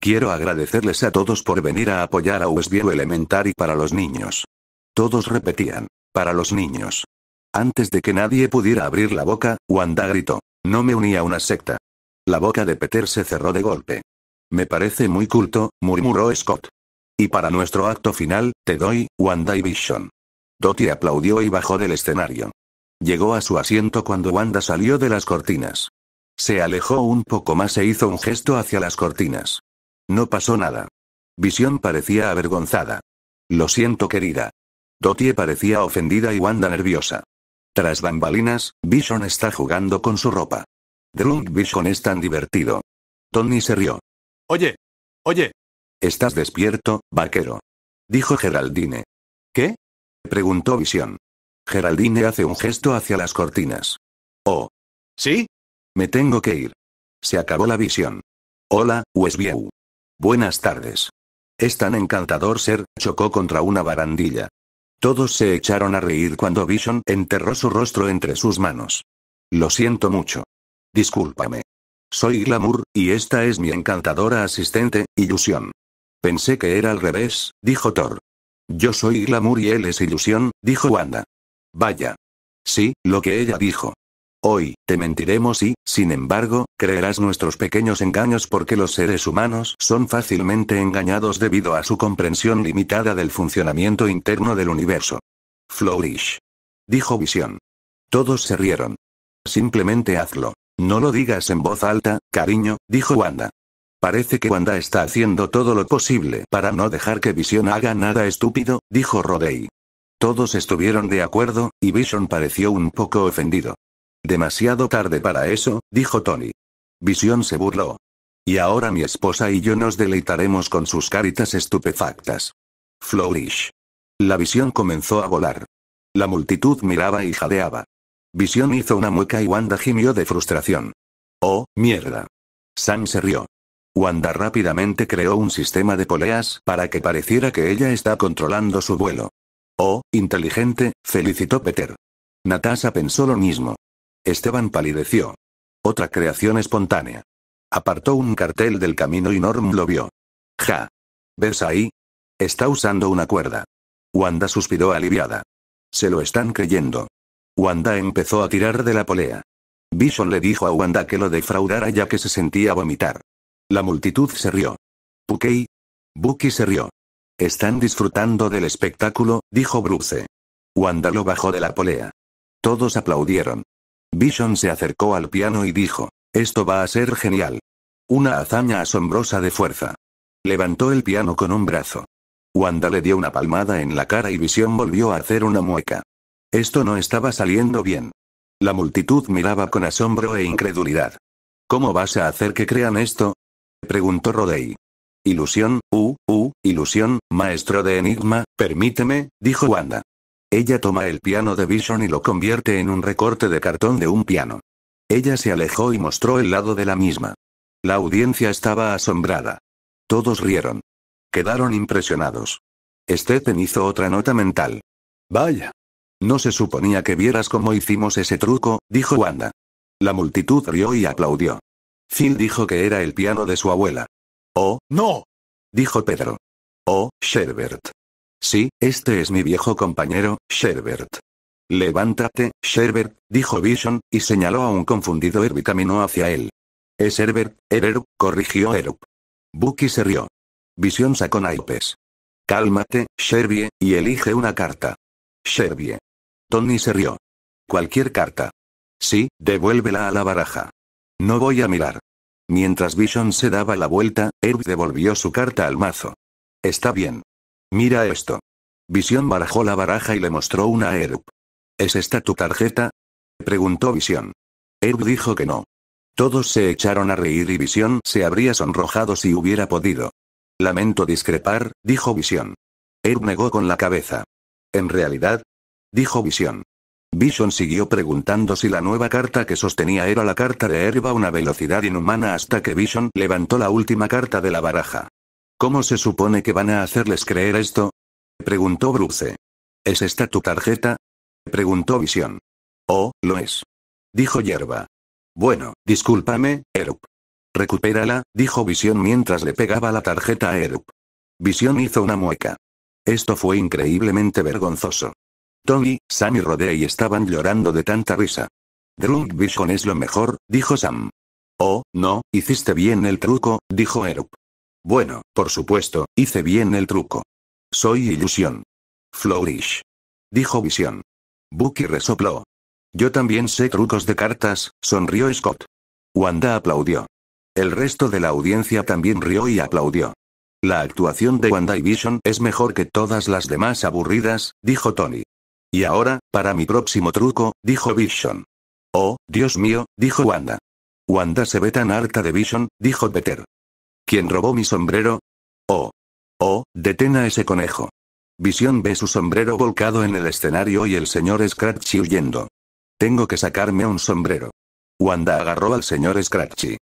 Quiero agradecerles a todos por venir a apoyar a Westview Elementary para los niños. Todos repetían, para los niños. Antes de que nadie pudiera abrir la boca, Wanda gritó, no me uní a una secta. La boca de Peter se cerró de golpe. Me parece muy culto, murmuró Scott. Y para nuestro acto final, te doy, Wanda y Vision. Dottie aplaudió y bajó del escenario. Llegó a su asiento cuando Wanda salió de las cortinas. Se alejó un poco más e hizo un gesto hacia las cortinas. No pasó nada. Vision parecía avergonzada. Lo siento, querida. Dottie parecía ofendida y Wanda nerviosa. Tras bambalinas, Vision está jugando con su ropa. Drunk Vision es tan divertido. Tony se rió. Oye. Oye. Estás despierto, vaquero. Dijo Geraldine. ¿Qué? Preguntó Vision. Geraldine hace un gesto hacia las cortinas. Oh. ¿Sí? Me tengo que ir. Se acabó la visión. Hola, Wesbiew. Buenas tardes. Es tan encantador ser, chocó contra una barandilla. Todos se echaron a reír cuando Vision enterró su rostro entre sus manos. Lo siento mucho. Discúlpame. Soy Glamour, y esta es mi encantadora asistente, Ilusión. Pensé que era al revés, dijo Thor. Yo soy Glamour y él es Ilusión, dijo Wanda. Vaya. Sí, lo que ella dijo. Hoy, te mentiremos y, sin embargo, creerás nuestros pequeños engaños porque los seres humanos son fácilmente engañados debido a su comprensión limitada del funcionamiento interno del universo. Flourish. Dijo Visión. Todos se rieron. Simplemente hazlo. No lo digas en voz alta, cariño, dijo Wanda. Parece que Wanda está haciendo todo lo posible para no dejar que Vision haga nada estúpido, dijo Rodey. Todos estuvieron de acuerdo, y Vision pareció un poco ofendido. Demasiado tarde para eso, dijo Tony. Vision se burló. Y ahora mi esposa y yo nos deleitaremos con sus caritas estupefactas. Flourish. La visión comenzó a volar. La multitud miraba y jadeaba. Visión hizo una mueca y Wanda gimió de frustración. Oh, mierda. Sam se rió. Wanda rápidamente creó un sistema de poleas para que pareciera que ella está controlando su vuelo. Oh, inteligente, felicitó Peter. Natasha pensó lo mismo. Esteban palideció. Otra creación espontánea. Apartó un cartel del camino y Norm lo vio. Ja. ¿Ves ahí? Está usando una cuerda. Wanda suspiró aliviada. Se lo están creyendo. Wanda empezó a tirar de la polea. Vision le dijo a Wanda que lo defraudara ya que se sentía vomitar. La multitud se rió. Pukei. Buki se rió. Están disfrutando del espectáculo, dijo Bruce. Wanda lo bajó de la polea. Todos aplaudieron. Vision se acercó al piano y dijo, esto va a ser genial. Una hazaña asombrosa de fuerza. Levantó el piano con un brazo. Wanda le dio una palmada en la cara y Vision volvió a hacer una mueca. Esto no estaba saliendo bien. La multitud miraba con asombro e incredulidad. ¿Cómo vas a hacer que crean esto? preguntó Rodey. Ilusión, uh, u, ilusión, maestro de enigma, permíteme, dijo Wanda. Ella toma el piano de Vision y lo convierte en un recorte de cartón de un piano. Ella se alejó y mostró el lado de la misma. La audiencia estaba asombrada. Todos rieron. Quedaron impresionados. Stephen hizo otra nota mental. Vaya, no se suponía que vieras cómo hicimos ese truco, dijo Wanda. La multitud rió y aplaudió. Phil dijo que era el piano de su abuela. Oh, no. Dijo Pedro. Oh, Sherbert. Sí, este es mi viejo compañero, Sherbert. Levántate, Sherbert, dijo Vision, y señaló a un confundido Herb y caminó hacia él. Es Herbert, Herb, corrigió Herb. Bucky se rió. Vision sacó naipes. Cálmate, Sherbie, y elige una carta. Sherbie. Tony se rió. Cualquier carta. Sí, devuélvela a la baraja. No voy a mirar. Mientras Vision se daba la vuelta, Erb devolvió su carta al mazo. Está bien. Mira esto. Vision barajó la baraja y le mostró una a ¿Es esta tu tarjeta? Preguntó Vision. Herb dijo que no. Todos se echaron a reír y Vision se habría sonrojado si hubiera podido. Lamento discrepar, dijo Vision. Erb negó con la cabeza. En realidad, dijo Vision. Vision siguió preguntando si la nueva carta que sostenía era la carta de Erba una velocidad inhumana hasta que Vision levantó la última carta de la baraja. ¿Cómo se supone que van a hacerles creer esto? preguntó Bruce. ¿Es esta tu tarjeta? preguntó Vision. Oh, lo es. dijo Yerba. Bueno, discúlpame, Erup. Recupérala, dijo Vision mientras le pegaba la tarjeta a Erup. Vision hizo una mueca. Esto fue increíblemente vergonzoso. Tony, Sam y Rodey estaban llorando de tanta risa. Drunk Vision es lo mejor, dijo Sam. Oh, no, hiciste bien el truco, dijo Erup. Bueno, por supuesto, hice bien el truco. Soy ilusión. Flourish. Dijo Vision. Bucky resopló. Yo también sé trucos de cartas, sonrió Scott. Wanda aplaudió. El resto de la audiencia también rió y aplaudió. La actuación de Wanda y Vision es mejor que todas las demás aburridas, dijo Tony. Y ahora, para mi próximo truco, dijo Vision. Oh, Dios mío, dijo Wanda. Wanda se ve tan harta de Vision, dijo Peter. ¿Quién robó mi sombrero? Oh. Oh, detén a ese conejo. Vision ve su sombrero volcado en el escenario y el señor Scratchy huyendo. Tengo que sacarme un sombrero. Wanda agarró al señor Scratchy.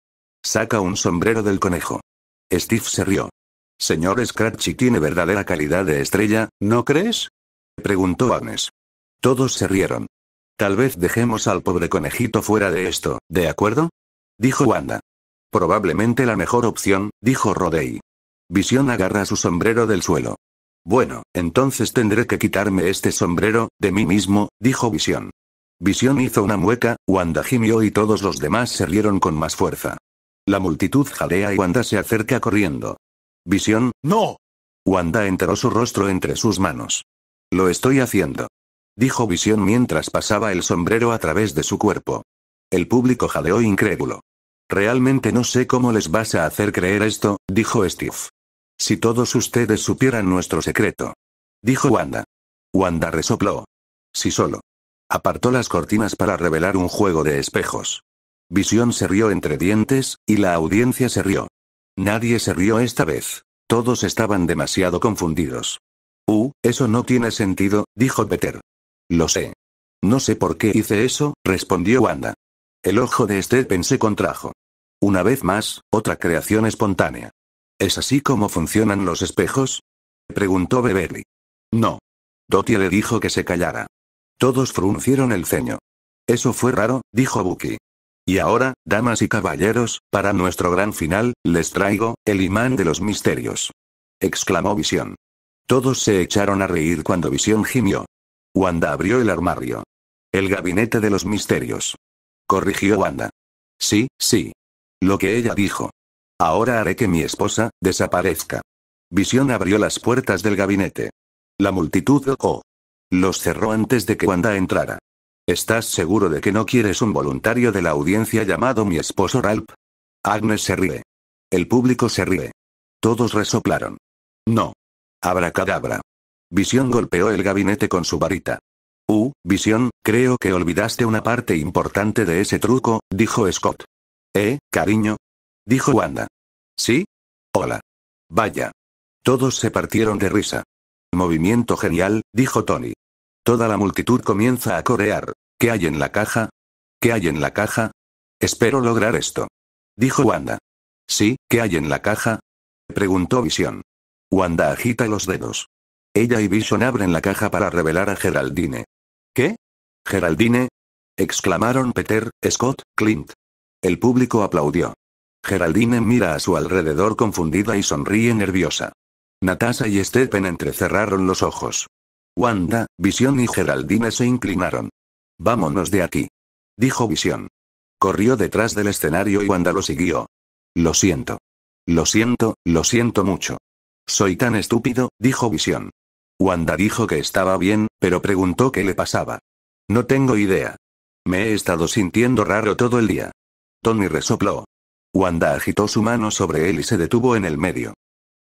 Saca un sombrero del conejo. Steve se rió. Señor Scratchy tiene verdadera calidad de estrella, ¿no crees? Preguntó Agnes. Todos se rieron. Tal vez dejemos al pobre conejito fuera de esto, ¿de acuerdo? Dijo Wanda. Probablemente la mejor opción, dijo Rodey. Visión agarra su sombrero del suelo. Bueno, entonces tendré que quitarme este sombrero, de mí mismo, dijo Visión. Visión hizo una mueca, Wanda gimió y todos los demás se rieron con más fuerza. La multitud jalea y Wanda se acerca corriendo. Visión, no. Wanda enteró su rostro entre sus manos. Lo estoy haciendo dijo Visión mientras pasaba el sombrero a través de su cuerpo. El público jadeó incrédulo. Realmente no sé cómo les vas a hacer creer esto, dijo Steve. Si todos ustedes supieran nuestro secreto. Dijo Wanda. Wanda resopló. Sí solo. Apartó las cortinas para revelar un juego de espejos. Visión se rió entre dientes, y la audiencia se rió. Nadie se rió esta vez. Todos estaban demasiado confundidos. Uh, eso no tiene sentido, dijo Peter. Lo sé. No sé por qué hice eso, respondió Wanda. El ojo de Stephen se contrajo. Una vez más, otra creación espontánea. ¿Es así como funcionan los espejos? preguntó Beverly. No. Dottie le dijo que se callara. Todos fruncieron el ceño. Eso fue raro, dijo Bucky. Y ahora, damas y caballeros, para nuestro gran final, les traigo, el imán de los misterios. exclamó Visión. Todos se echaron a reír cuando Visión gimió. Wanda abrió el armario. El gabinete de los misterios. Corrigió Wanda. Sí, sí. Lo que ella dijo. Ahora haré que mi esposa desaparezca. Visión abrió las puertas del gabinete. La multitud o oh, los cerró antes de que Wanda entrara. ¿Estás seguro de que no quieres un voluntario de la audiencia llamado mi esposo Ralph? Agnes se ríe. El público se ríe. Todos resoplaron. No. cadabra. Visión golpeó el gabinete con su varita. Uh, Visión, creo que olvidaste una parte importante de ese truco, dijo Scott. ¿Eh, cariño? Dijo Wanda. ¿Sí? Hola. Vaya. Todos se partieron de risa. Movimiento genial, dijo Tony. Toda la multitud comienza a corear. ¿Qué hay en la caja? ¿Qué hay en la caja? Espero lograr esto. Dijo Wanda. Sí, ¿qué hay en la caja? Preguntó Visión. Wanda agita los dedos. Ella y Vision abren la caja para revelar a Geraldine. ¿Qué? ¿Geraldine? exclamaron Peter, Scott, Clint. El público aplaudió. Geraldine mira a su alrededor confundida y sonríe nerviosa. Natasha y Stephen entrecerraron los ojos. Wanda, Vision y Geraldine se inclinaron. Vámonos de aquí. Dijo Vision. Corrió detrás del escenario y Wanda lo siguió. Lo siento. Lo siento, lo siento mucho. Soy tan estúpido, dijo Vision. Wanda dijo que estaba bien, pero preguntó qué le pasaba. No tengo idea. Me he estado sintiendo raro todo el día. Tony resopló. Wanda agitó su mano sobre él y se detuvo en el medio.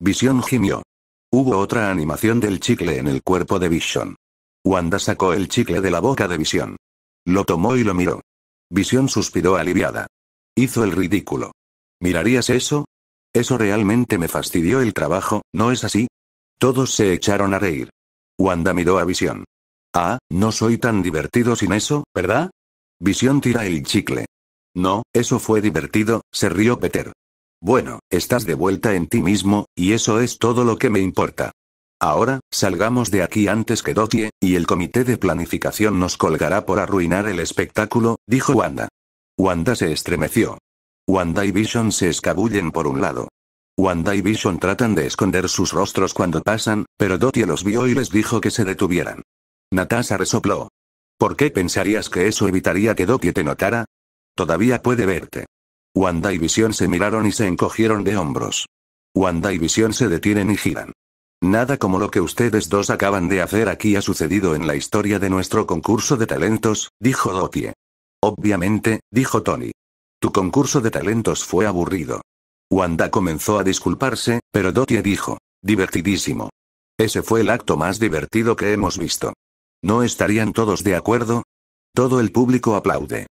Vision gimió. Hubo otra animación del chicle en el cuerpo de Vision. Wanda sacó el chicle de la boca de Vision. Lo tomó y lo miró. Vision suspiró aliviada. Hizo el ridículo. ¿Mirarías eso? Eso realmente me fastidió el trabajo, ¿no es así? Todos se echaron a reír. Wanda miró a Vision. Ah, no soy tan divertido sin eso, ¿verdad? Visión tira el chicle. No, eso fue divertido, se rió Peter. Bueno, estás de vuelta en ti mismo, y eso es todo lo que me importa. Ahora, salgamos de aquí antes que Dotie, y el comité de planificación nos colgará por arruinar el espectáculo, dijo Wanda. Wanda se estremeció. Wanda y Vision se escabullen por un lado. Wanda y Vision tratan de esconder sus rostros cuando pasan, pero dotie los vio y les dijo que se detuvieran. Natasha resopló. ¿Por qué pensarías que eso evitaría que dotie te notara? Todavía puede verte. Wanda y Vision se miraron y se encogieron de hombros. Wanda y Vision se detienen y giran. Nada como lo que ustedes dos acaban de hacer aquí ha sucedido en la historia de nuestro concurso de talentos, dijo dotie Obviamente, dijo Tony. Tu concurso de talentos fue aburrido. Wanda comenzó a disculparse, pero Dottie dijo. Divertidísimo. Ese fue el acto más divertido que hemos visto. ¿No estarían todos de acuerdo? Todo el público aplaude.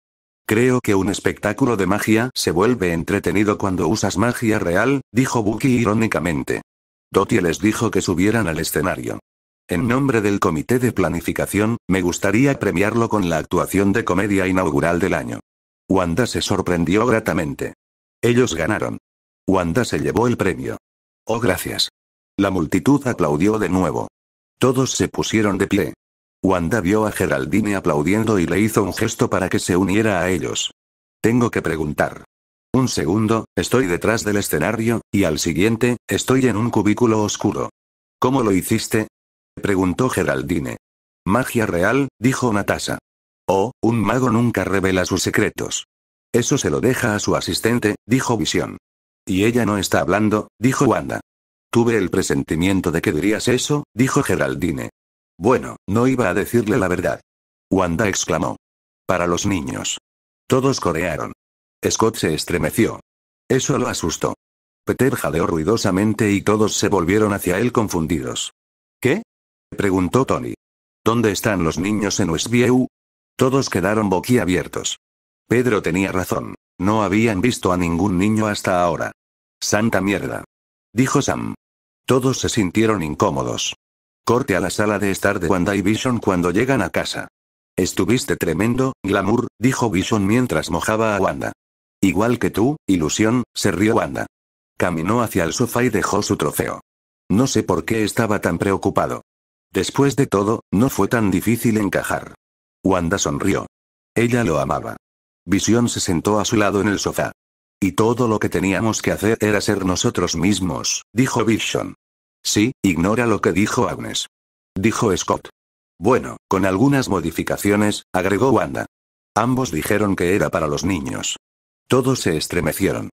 Creo que un espectáculo de magia se vuelve entretenido cuando usas magia real, dijo Buki irónicamente. Dottie les dijo que subieran al escenario. En nombre del comité de planificación, me gustaría premiarlo con la actuación de comedia inaugural del año. Wanda se sorprendió gratamente. Ellos ganaron. Wanda se llevó el premio. Oh gracias. La multitud aplaudió de nuevo. Todos se pusieron de pie. Wanda vio a Geraldine aplaudiendo y le hizo un gesto para que se uniera a ellos. Tengo que preguntar. Un segundo, estoy detrás del escenario, y al siguiente, estoy en un cubículo oscuro. ¿Cómo lo hiciste? preguntó Geraldine. Magia real, dijo Natasha. Oh, un mago nunca revela sus secretos. Eso se lo deja a su asistente, dijo Visión. Y ella no está hablando, dijo Wanda. Tuve el presentimiento de que dirías eso, dijo Geraldine. Bueno, no iba a decirle la verdad. Wanda exclamó. Para los niños. Todos corearon. Scott se estremeció. Eso lo asustó. Peter jadeó ruidosamente y todos se volvieron hacia él confundidos. ¿Qué? preguntó Tony. ¿Dónde están los niños en Westview? Todos quedaron boquiabiertos. Pedro tenía razón. No habían visto a ningún niño hasta ahora. Santa mierda. Dijo Sam. Todos se sintieron incómodos. Corte a la sala de estar de Wanda y Vision cuando llegan a casa. Estuviste tremendo, glamour, dijo Vision mientras mojaba a Wanda. Igual que tú, ilusión, se rió Wanda. Caminó hacia el sofá y dejó su trofeo. No sé por qué estaba tan preocupado. Después de todo, no fue tan difícil encajar. Wanda sonrió. Ella lo amaba. Vision se sentó a su lado en el sofá. Y todo lo que teníamos que hacer era ser nosotros mismos, dijo Vision. Sí, ignora lo que dijo Agnes. Dijo Scott. Bueno, con algunas modificaciones, agregó Wanda. Ambos dijeron que era para los niños. Todos se estremecieron.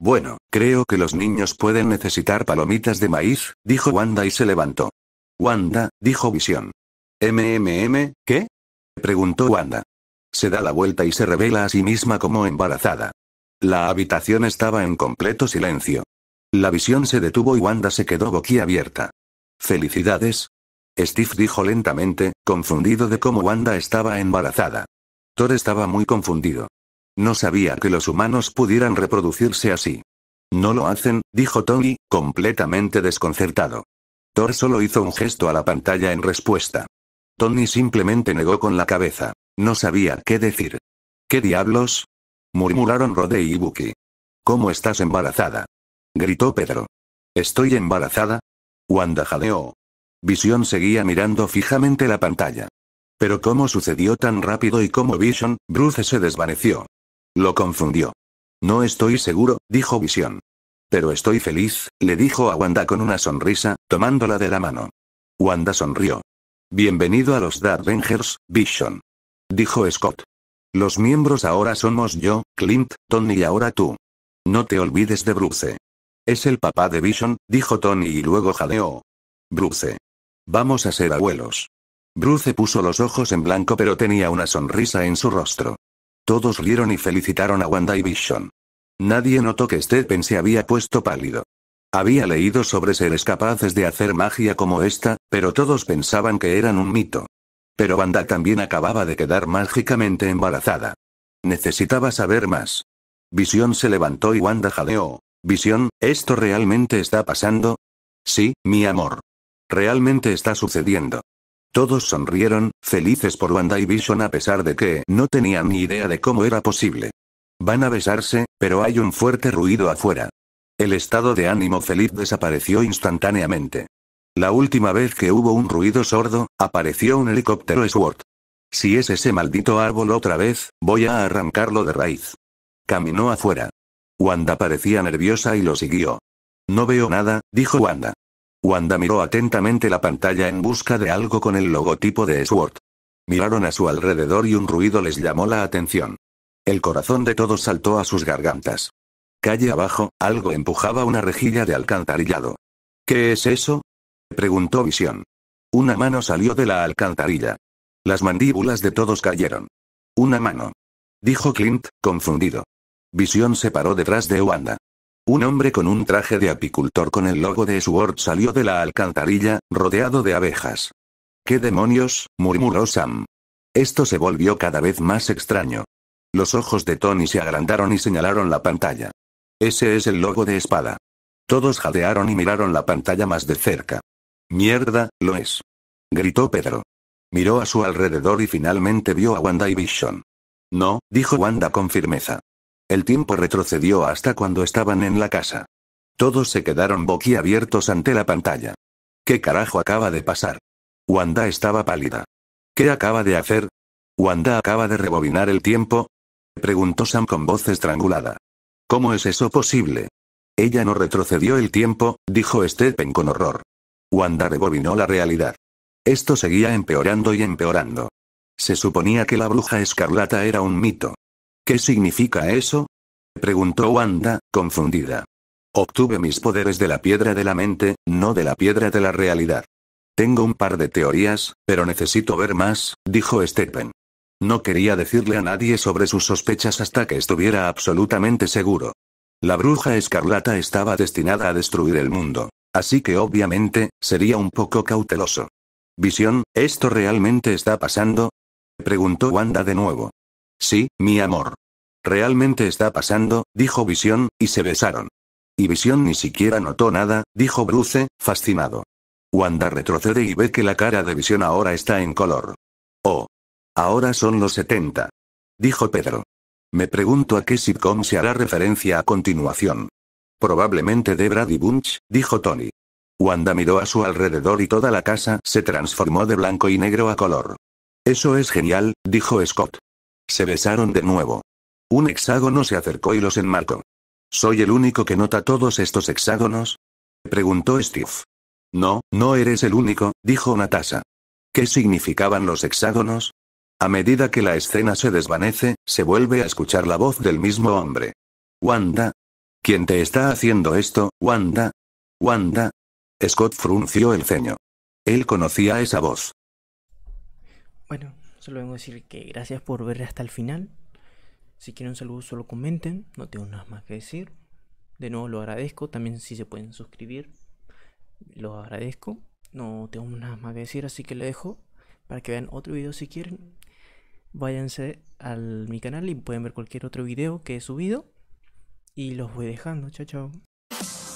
Bueno, creo que los niños pueden necesitar palomitas de maíz, dijo Wanda y se levantó. Wanda, dijo Vision. MMM, ¿qué? preguntó Wanda. Se da la vuelta y se revela a sí misma como embarazada. La habitación estaba en completo silencio. La visión se detuvo y Wanda se quedó boquiabierta. Felicidades. Steve dijo lentamente, confundido de cómo Wanda estaba embarazada. Thor estaba muy confundido. No sabía que los humanos pudieran reproducirse así. No lo hacen, dijo Tony, completamente desconcertado. Thor solo hizo un gesto a la pantalla en respuesta. Tony simplemente negó con la cabeza. No sabía qué decir. ¿Qué diablos? murmuraron Rode y Buki. ¿Cómo estás embarazada? gritó Pedro. ¿Estoy embarazada? Wanda jadeó. Vision seguía mirando fijamente la pantalla. Pero cómo sucedió tan rápido y cómo Vision, Bruce se desvaneció. Lo confundió. No estoy seguro, dijo Vision. Pero estoy feliz, le dijo a Wanda con una sonrisa, tomándola de la mano. Wanda sonrió. Bienvenido a los Dark Rangers, Vision dijo Scott. Los miembros ahora somos yo, Clint, Tony y ahora tú. No te olvides de Bruce. Es el papá de Vision, dijo Tony y luego jadeó. Bruce. Vamos a ser abuelos. Bruce puso los ojos en blanco pero tenía una sonrisa en su rostro. Todos rieron y felicitaron a Wanda y Vision. Nadie notó que Stephen se había puesto pálido. Había leído sobre seres capaces de hacer magia como esta, pero todos pensaban que eran un mito. Pero Wanda también acababa de quedar mágicamente embarazada. Necesitaba saber más. Visión se levantó y Wanda jadeó. Visión, ¿esto realmente está pasando? Sí, mi amor. Realmente está sucediendo. Todos sonrieron, felices por Wanda y Vision a pesar de que no tenían ni idea de cómo era posible. Van a besarse, pero hay un fuerte ruido afuera. El estado de ánimo feliz desapareció instantáneamente. La última vez que hubo un ruido sordo, apareció un helicóptero Sword. Si es ese maldito árbol otra vez, voy a arrancarlo de raíz. Caminó afuera. Wanda parecía nerviosa y lo siguió. No veo nada, dijo Wanda. Wanda miró atentamente la pantalla en busca de algo con el logotipo de Sword. Miraron a su alrededor y un ruido les llamó la atención. El corazón de todos saltó a sus gargantas. Calle abajo, algo empujaba una rejilla de alcantarillado. ¿Qué es eso? preguntó Visión. Una mano salió de la alcantarilla. Las mandíbulas de todos cayeron. Una mano. Dijo Clint, confundido. Visión se paró detrás de Wanda. Un hombre con un traje de apicultor con el logo de Sword salió de la alcantarilla, rodeado de abejas. ¿Qué demonios? murmuró Sam. Esto se volvió cada vez más extraño. Los ojos de Tony se agrandaron y señalaron la pantalla. Ese es el logo de espada. Todos jadearon y miraron la pantalla más de cerca. Mierda, lo es. Gritó Pedro. Miró a su alrededor y finalmente vio a Wanda y Vision. No, dijo Wanda con firmeza. El tiempo retrocedió hasta cuando estaban en la casa. Todos se quedaron boquiabiertos ante la pantalla. ¿Qué carajo acaba de pasar? Wanda estaba pálida. ¿Qué acaba de hacer? ¿Wanda acaba de rebobinar el tiempo? Preguntó Sam con voz estrangulada. ¿Cómo es eso posible? Ella no retrocedió el tiempo, dijo Stephen con horror. Wanda rebobinó la realidad. Esto seguía empeorando y empeorando. Se suponía que la bruja escarlata era un mito. ¿Qué significa eso? preguntó Wanda, confundida. Obtuve mis poderes de la piedra de la mente, no de la piedra de la realidad. Tengo un par de teorías, pero necesito ver más, dijo Stephen. No quería decirle a nadie sobre sus sospechas hasta que estuviera absolutamente seguro. La bruja escarlata estaba destinada a destruir el mundo. Así que obviamente, sería un poco cauteloso. Visión, ¿esto realmente está pasando? Preguntó Wanda de nuevo. Sí, mi amor. Realmente está pasando, dijo Visión, y se besaron. Y Visión ni siquiera notó nada, dijo Bruce, fascinado. Wanda retrocede y ve que la cara de Visión ahora está en color. Oh. Ahora son los 70. Dijo Pedro. Me pregunto a qué sitcom se hará referencia a continuación. Probablemente de Brady Bunch, dijo Tony. Wanda miró a su alrededor y toda la casa se transformó de blanco y negro a color. Eso es genial, dijo Scott. Se besaron de nuevo. Un hexágono se acercó y los enmarcó. ¿Soy el único que nota todos estos hexágonos? preguntó Steve. No, no eres el único, dijo Natasha. ¿Qué significaban los hexágonos? A medida que la escena se desvanece, se vuelve a escuchar la voz del mismo hombre. Wanda, ¿Quién te está haciendo esto, Wanda? Wanda. Scott frunció el ceño. Él conocía esa voz. Bueno, solo vengo a decir que gracias por ver hasta el final. Si quieren un saludo solo comenten, no tengo nada más que decir. De nuevo lo agradezco, también si se pueden suscribir, lo agradezco. No tengo nada más que decir, así que le dejo para que vean otro video si quieren. Váyanse a mi canal y pueden ver cualquier otro video que he subido. Y los voy dejando. Chao, chao.